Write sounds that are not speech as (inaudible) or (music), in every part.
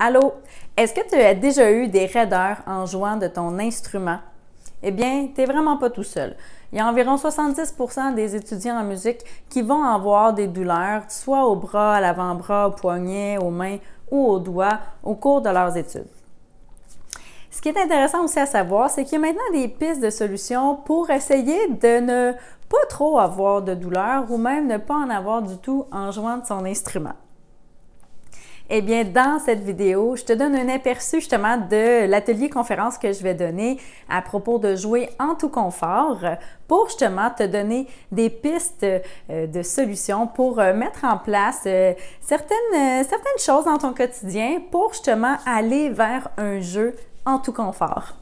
Allô, est-ce que tu as déjà eu des raideurs en jouant de ton instrument? Eh bien, tu n'es vraiment pas tout seul. Il y a environ 70 des étudiants en musique qui vont avoir des douleurs, soit au bras, à l'avant-bras, au poignet, aux mains ou aux doigts, au cours de leurs études. Ce qui est intéressant aussi à savoir, c'est qu'il y a maintenant des pistes de solutions pour essayer de ne pas trop avoir de douleurs ou même ne pas en avoir du tout en jouant de son instrument. Eh bien, dans cette vidéo, je te donne un aperçu justement de l'atelier conférence que je vais donner à propos de jouer en tout confort pour justement te donner des pistes euh, de solutions pour euh, mettre en place euh, certaines, certaines choses dans ton quotidien pour justement aller vers un jeu en tout confort.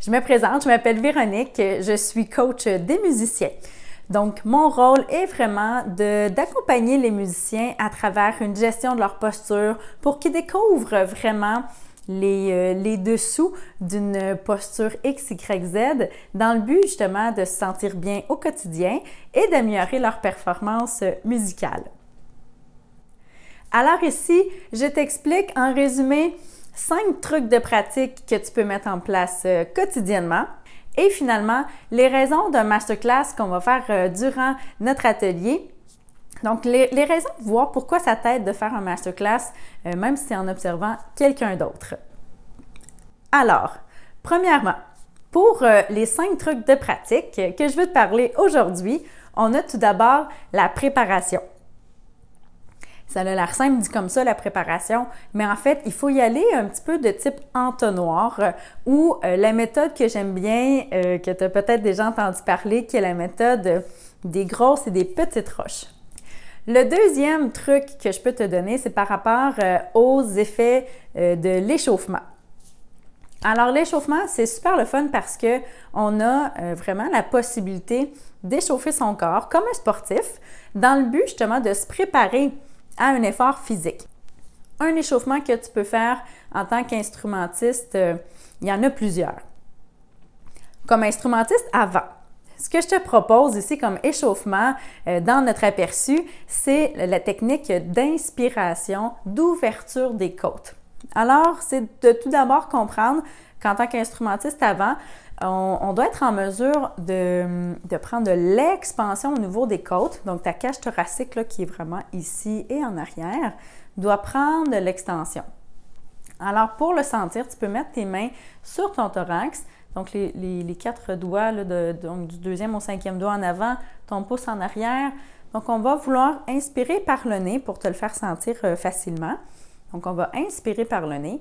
Je me présente, je m'appelle Véronique, je suis coach des musiciens. Donc, mon rôle est vraiment d'accompagner les musiciens à travers une gestion de leur posture pour qu'ils découvrent vraiment euh, les, dessous d'une posture X, Y, Z dans le but justement de se sentir bien au quotidien et d'améliorer leur performance musicale. Alors ici, je t'explique en résumé cinq trucs de pratique que tu peux mettre en place euh, quotidiennement et finalement, les raisons d'un masterclass qu'on va faire euh, durant notre atelier. Donc, les, raisons de voir pourquoi ça t'aide de faire un masterclass, euh, même si c'est en observant quelqu'un d'autre. Alors, premièrement, pour euh, les cinq trucs de pratique que je veux te parler aujourd'hui, on a tout d'abord la préparation. Ça a l'air simple dit comme ça, la préparation, mais en fait, il faut y aller un petit peu de type entonnoir euh, ou euh, la méthode que j'aime bien, euh, que tu as peut-être déjà entendu parler, qui est la méthode des grosses et des petites roches. Le deuxième truc que je peux te donner, c'est par rapport aux effets de l'échauffement. Alors l'échauffement, c'est super le fun parce que on a vraiment la possibilité d'échauffer son corps comme un sportif dans le but justement de se préparer un effort physique. Un échauffement que tu peux faire en tant qu'instrumentiste, euh, il y en a plusieurs. Comme instrumentiste avant, ce que je te propose ici comme échauffement euh, dans notre aperçu, c'est la technique d'inspiration, d'ouverture des côtes. Alors, c'est de tout d'abord comprendre qu'en tant qu'instrumentiste avant, on, doit être en mesure de, prendre de l'expansion au niveau des côtes. Donc, ta cage thoracique là, qui est vraiment ici et en arrière doit prendre l'extension. Alors, pour le sentir, tu peux mettre tes mains sur ton thorax. Donc, les, quatre doigts, du deuxième au cinquième doigt en avant, ton pouce en arrière. Donc, on va vouloir inspirer par le nez pour te le faire sentir euh, facilement. Donc, on va inspirer par le nez.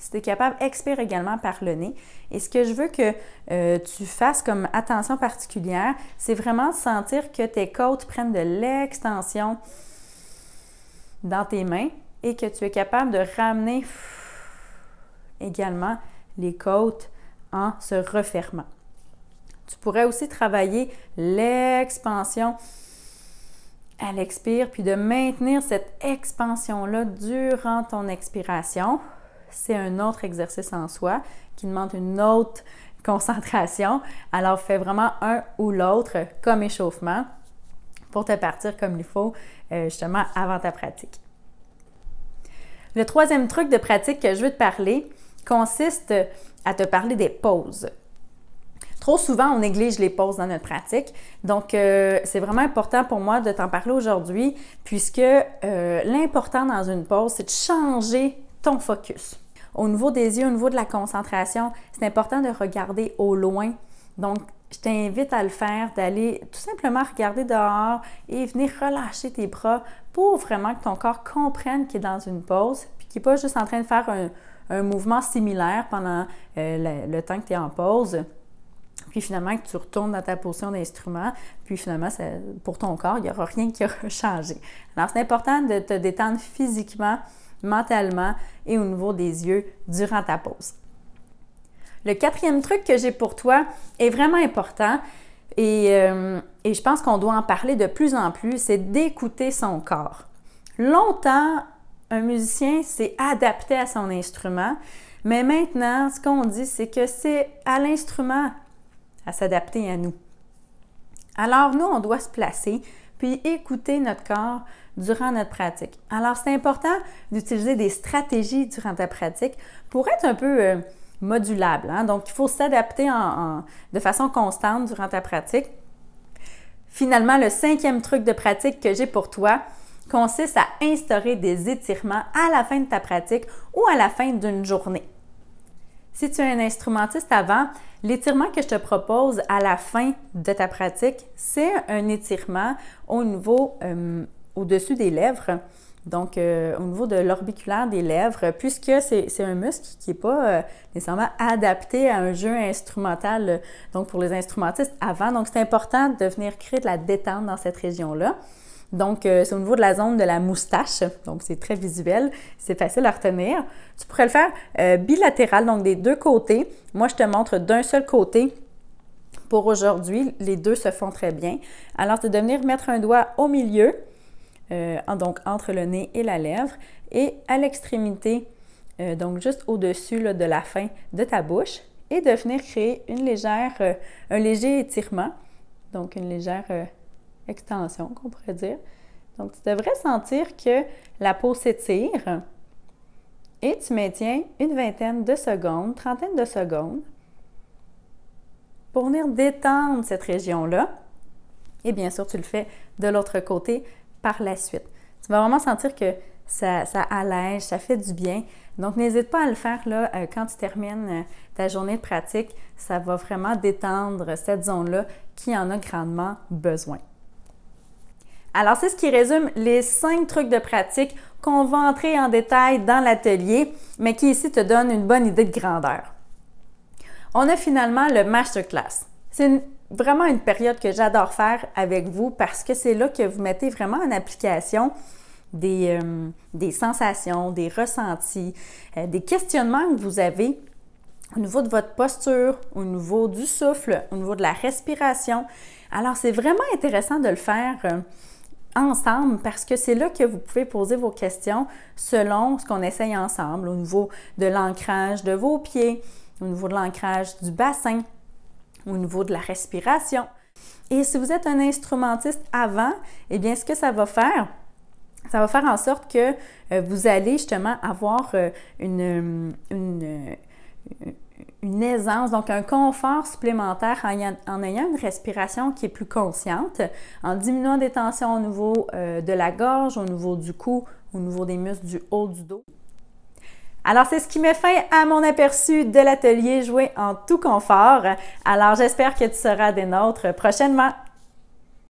Si tu es capable, expire également par le nez. Et ce que je veux que euh, tu fasses comme attention particulière, c'est vraiment de sentir que tes côtes prennent de l'extension dans tes mains et que tu es capable de ramener également les côtes en se refermant. Tu pourrais aussi travailler l'expansion à l'expire, puis de maintenir cette expansion-là durant ton expiration c'est un autre exercice en soi qui demande une autre (laughs) concentration. Alors, fais vraiment un ou l'autre comme échauffement pour te partir comme il faut, euh, justement, avant ta pratique. Le troisième truc de pratique que je veux te parler consiste à te parler des pauses. Trop souvent, on néglige les pauses dans notre pratique. Donc, euh, c'est vraiment important pour moi de t'en parler aujourd'hui, puisque euh, l'important dans une pause, c'est de changer ton focus. Au niveau des yeux, au niveau de la concentration, c'est important de regarder au loin. Donc, je t'invite à le faire, d'aller tout simplement regarder dehors et venir relâcher tes bras pour vraiment que ton corps comprenne qu'il est dans une pause, puis qu'il n'est pas juste en train de faire un, mouvement similaire pendant euh, le, temps que tu es en pause. Puis finalement, que tu retournes dans ta position d'instrument, puis finalement, pour ton corps, il n'y aura rien qui aura (laughs) changé. Alors, c'est important de te détendre physiquement mentalement et au niveau des yeux durant ta pause. Le quatrième truc que j'ai pour toi est vraiment important et, euh, et je pense qu'on doit en parler de plus en plus, c'est d'écouter son corps. Longtemps, un musicien s'est adapté à son instrument, mais maintenant, ce qu'on dit, c'est que c'est à l'instrument à s'adapter à nous. Alors, nous, on doit se placer puis écouter notre corps durant notre pratique. Alors, c'est important d'utiliser des stratégies durant ta pratique pour être un peu euh, modulable. Hein. Donc, il faut s'adapter de façon constante durant ta pratique. Finalement, le cinquième truc de pratique que j'ai pour toi consiste à instaurer des étirements à la fin de ta pratique ou à la fin d'une journée. Si tu es un instrumentiste avant, l'étirement que je te propose à la fin de ta pratique, c'est un étirement au niveau euh, au-dessus des lèvres, donc euh, au niveau de l'orbiculaire des lèvres, puisque c'est un muscle qui n'est pas euh, nécessairement adapté à un jeu instrumental, donc pour les instrumentistes avant. Donc c'est important de venir créer de la détente dans cette région-là. Donc, euh, c'est au niveau de la zone de la moustache, donc c'est très visuel, c'est facile à retenir. Tu pourrais le faire euh, bilatéral, donc des deux côtés. Moi, je te montre d'un seul côté pour aujourd'hui. Les deux se font très bien. Alors, c'est de venir mettre un doigt au milieu, euh, donc entre le nez et la lèvre, et à l'extrémité, donc juste au-dessus de la fin de ta bouche, et de venir créer une légère, un léger étirement, donc une légère extension, qu'on pourrait dire. Donc, tu devrais sentir que la peau s'étire et tu maintiens une vingtaine de secondes, trentaine de secondes pour venir détendre cette région-là. Et bien sûr, tu le fais de l'autre côté par la suite. Tu vas vraiment sentir que ça, allège, ça fait du bien. Donc, n'hésite pas à le faire là, euh, quand tu termines euh, ta journée de pratique. Ça va vraiment détendre cette zone-là qui en a grandement besoin. Alors, c'est ce qui résume les cinq trucs de pratique qu'on va entrer en détail dans l'atelier, mais qui ici te donne une bonne idée de grandeur. On a finalement le masterclass. C'est vraiment une période que j'adore faire avec vous parce que c'est là que vous mettez vraiment en application des, euh, sensations, des ressentis, euh, des questionnements que vous avez au niveau de votre posture, au niveau du souffle, au niveau de la respiration. Alors, c'est vraiment intéressant de le faire euh, ensemble parce que c'est là que vous pouvez poser vos questions selon ce qu'on essaye ensemble au niveau de l'ancrage de vos pieds, au niveau de l'ancrage du bassin, au niveau de la respiration. Et si vous êtes un instrumentiste avant, eh bien, ce que ça va faire, ça va faire en sorte que euh, vous allez justement avoir euh, une euh, une aisance, donc un confort supplémentaire en, ayant une respiration qui est plus consciente, en diminuant des tensions au niveau euh, de la gorge, au niveau du cou, au niveau des muscles du haut du dos. Alors, c'est ce qui met fin à mon aperçu de l'atelier joué en tout confort. Alors, j'espère que tu seras des nôtres prochainement.